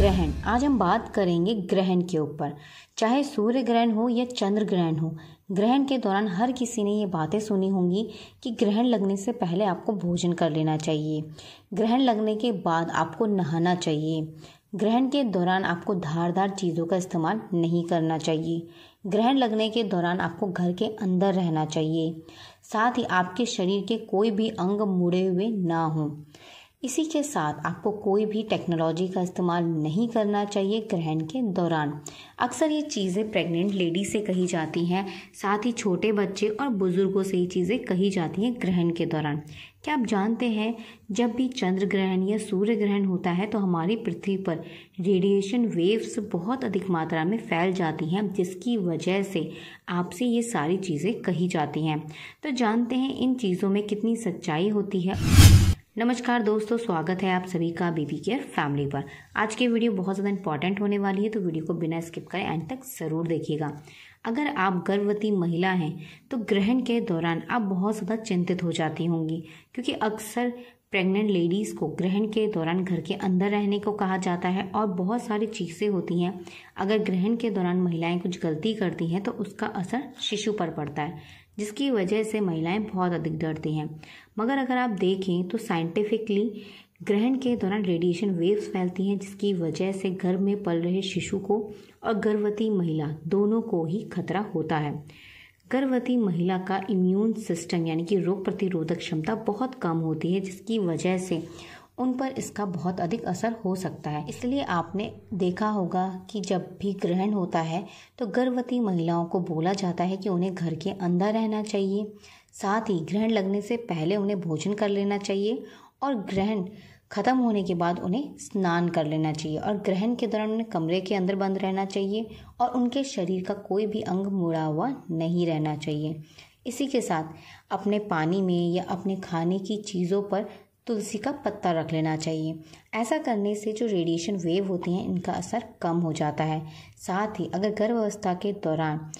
ग्रहण आज हम बात करेंगे ग्रहण के ऊपर चाहे सूर्य ग्रहण हो या चंद्र ग्रहण हो ग्रहण के दौरान हर किसी ने ये बातें सुनी होंगी कि ग्रहण लगने से पहले आपको भोजन कर लेना चाहिए ग्रहण लगने के बाद आपको नहाना चाहिए ग्रहण के दौरान आपको धारदार चीज़ों का इस्तेमाल नहीं करना चाहिए ग्रहण लगने के दौरान आपको घर के अंदर रहना चाहिए साथ ही आपके शरीर के कोई भी अंग मुड़े हुए ना हों इसी के साथ आपको कोई भी टेक्नोलॉजी का इस्तेमाल नहीं करना चाहिए ग्रहण के दौरान अक्सर ये चीज़ें प्रेग्नेंट लेडी से कही जाती हैं साथ ही छोटे बच्चे और बुज़ुर्गों से ये चीज़ें कही जाती हैं ग्रहण के दौरान क्या आप जानते हैं जब भी चंद्र ग्रहण या सूर्य ग्रहण होता है तो हमारी पृथ्वी पर रेडिएशन वेव्स बहुत अधिक मात्रा में फैल जाती हैं जिसकी वजह से आपसे ये सारी चीज़ें कही जाती हैं तो जानते हैं इन चीज़ों में कितनी सच्चाई होती है नमस्कार दोस्तों स्वागत है आप सभी का बेबी केयर फैमिली पर आज की वीडियो बहुत ज़्यादा इंपॉर्टेंट होने वाली है तो वीडियो को बिना स्किप करें एंड तक ज़रूर देखिएगा अगर आप गर्भवती महिला हैं तो ग्रहण के दौरान आप बहुत ज़्यादा चिंतित हो जाती होंगी क्योंकि अक्सर प्रेग्नेंट लेडीज़ को ग्रहण के दौरान घर के अंदर रहने को कहा जाता है और बहुत सारी चीज़ें होती हैं अगर ग्रहण के दौरान महिलाएं कुछ गलती करती हैं तो उसका असर शिशु पर पड़ता है जिसकी वजह से महिलाएं बहुत अधिक डरती हैं मगर अगर आप देखें तो साइंटिफिकली ग्रहण के दौरान रेडिएशन वेव्स फैलती हैं जिसकी वजह से घर में पल रहे शिशु को और गर्भवती महिला दोनों को ही खतरा होता है गर्भवती महिला का इम्यून सिस्टम यानी कि रोग प्रतिरोधक क्षमता बहुत कम होती है जिसकी वजह से उन पर इसका बहुत अधिक असर हो सकता है इसलिए आपने देखा होगा कि जब भी ग्रहण होता है तो गर्भवती महिलाओं को बोला जाता है कि उन्हें घर के अंदर रहना चाहिए साथ ही ग्रहण लगने से पहले उन्हें भोजन कर लेना चाहिए और ग्रहण ख़त्म होने के बाद उन्हें स्नान कर लेना चाहिए और ग्रहण के दौरान उन्हें कमरे के अंदर बंद रहना चाहिए और उनके शरीर का कोई भी अंग मुड़ा हुआ नहीं रहना चाहिए इसी के साथ अपने पानी में या अपने खाने की चीज़ों पर तुलसी का पत्ता रख लेना चाहिए ऐसा करने से जो रेडिएशन वेव होती हैं इनका असर कम हो जाता है साथ ही अगर गर्भावस्था के दौरान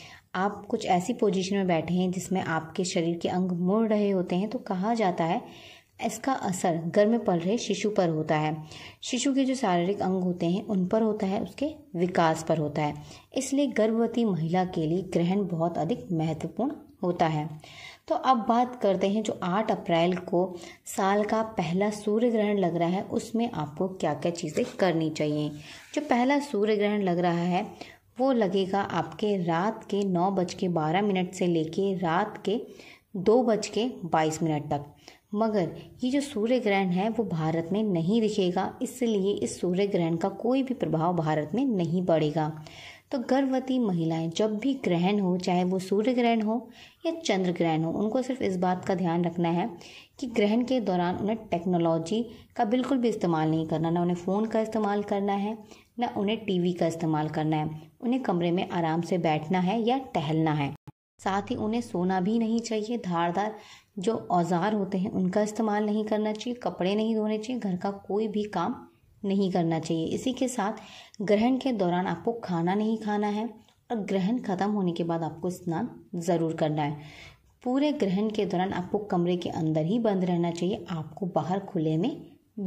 आप कुछ ऐसी पोजीशन में बैठे हैं जिसमें आपके शरीर के अंग मुड़ रहे होते हैं तो कहा जाता है इसका असर घर में पल रहे शिशु पर होता है शिशु के जो शारीरिक अंग होते हैं उन पर होता है उसके विकास पर होता है इसलिए गर्भवती महिला के लिए ग्रहण बहुत अधिक महत्वपूर्ण होता है तो अब बात करते हैं जो 8 अप्रैल को साल का पहला सूर्य ग्रहण लग रहा है उसमें आपको क्या क्या चीज़ें करनी चाहिए जो पहला सूर्य ग्रहण लग रहा है वो लगेगा आपके रात के नौ बज के बारह मिनट से लेके रात के दो बज के बाईस मिनट तक मगर ये जो सूर्य ग्रहण है वो भारत में नहीं दिखेगा इसलिए इस सूर्य ग्रहण का कोई भी प्रभाव भारत में नहीं पड़ेगा तो गर्भवती महिलाएं जब भी ग्रहण हो चाहे वो सूर्य ग्रहण हो या चंद्र ग्रहण हो उनको सिर्फ इस बात का ध्यान रखना है कि ग्रहण के दौरान उन्हें टेक्नोलॉजी का बिल्कुल भी इस्तेमाल नहीं करना ना उन्हें फ़ोन का इस्तेमाल करना है ना उन्हें टीवी का इस्तेमाल करना है उन्हें कमरे में आराम से बैठना है या टहलना है साथ ही उन्हें सोना भी नहीं चाहिए धारदार जो औजार होते हैं उनका इस्तेमाल नहीं करना चाहिए कपड़े नहीं धोने चाहिए घर का कोई भी काम नहीं करना चाहिए इसी के साथ ग्रहण के दौरान आपको खाना नहीं खाना है और ग्रहण ख़त्म होने के बाद आपको स्नान ज़रूर करना है पूरे ग्रहण के दौरान आपको कमरे के अंदर ही बंद रहना चाहिए आपको बाहर खुले में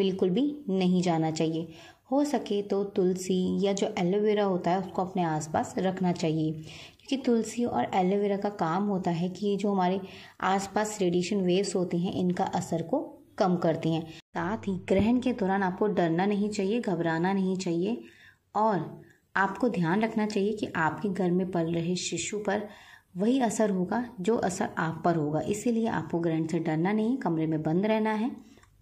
बिल्कुल भी नहीं जाना चाहिए हो सके तो तुलसी या जो एलोवेरा होता है उसको अपने आसपास रखना चाहिए क्योंकि तुलसी और एलोवेरा का काम होता है कि जो हमारे आसपास रेडिएशन वेव्स होती हैं इनका असर को कम करती हैं साथ ही ग्रहण के दौरान आपको डरना नहीं चाहिए घबराना नहीं चाहिए और आपको ध्यान रखना चाहिए कि आपके घर में पल रहे शिशु पर वही असर होगा जो असर आप पर होगा इसीलिए आपको ग्रहण से डरना नहीं कमरे में बंद रहना है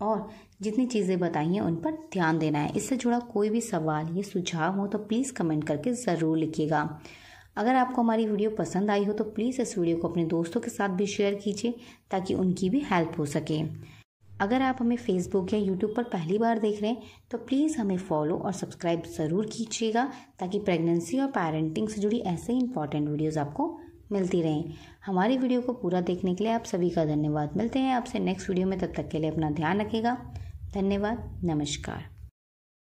और जितनी चीज़ें बताई हैं उन पर ध्यान देना है इससे जुड़ा कोई भी सवाल या सुझाव हो तो प्लीज़ कमेंट करके ज़रूर लिखिएगा अगर आपको हमारी वीडियो पसंद आई हो तो प्लीज़ इस वीडियो को अपने दोस्तों के साथ भी शेयर कीजिए ताकि उनकी भी हेल्प हो सके अगर आप हमें फेसबुक या यूट्यूब पर पहली बार देख रहे हैं तो प्लीज़ हमें फॉलो और सब्सक्राइब ज़रूर कीजिएगा ताकि प्रेगनेंसी और पेरेंटिंग से जुड़ी ऐसे ही इंपॉर्टेंट वीडियोज़ आपको मिलती रहें हमारी वीडियो को पूरा देखने के लिए आप सभी का धन्यवाद मिलते हैं आपसे नेक्स्ट वीडियो में तब तक के लिए अपना ध्यान रखेगा धन्यवाद नमस्कार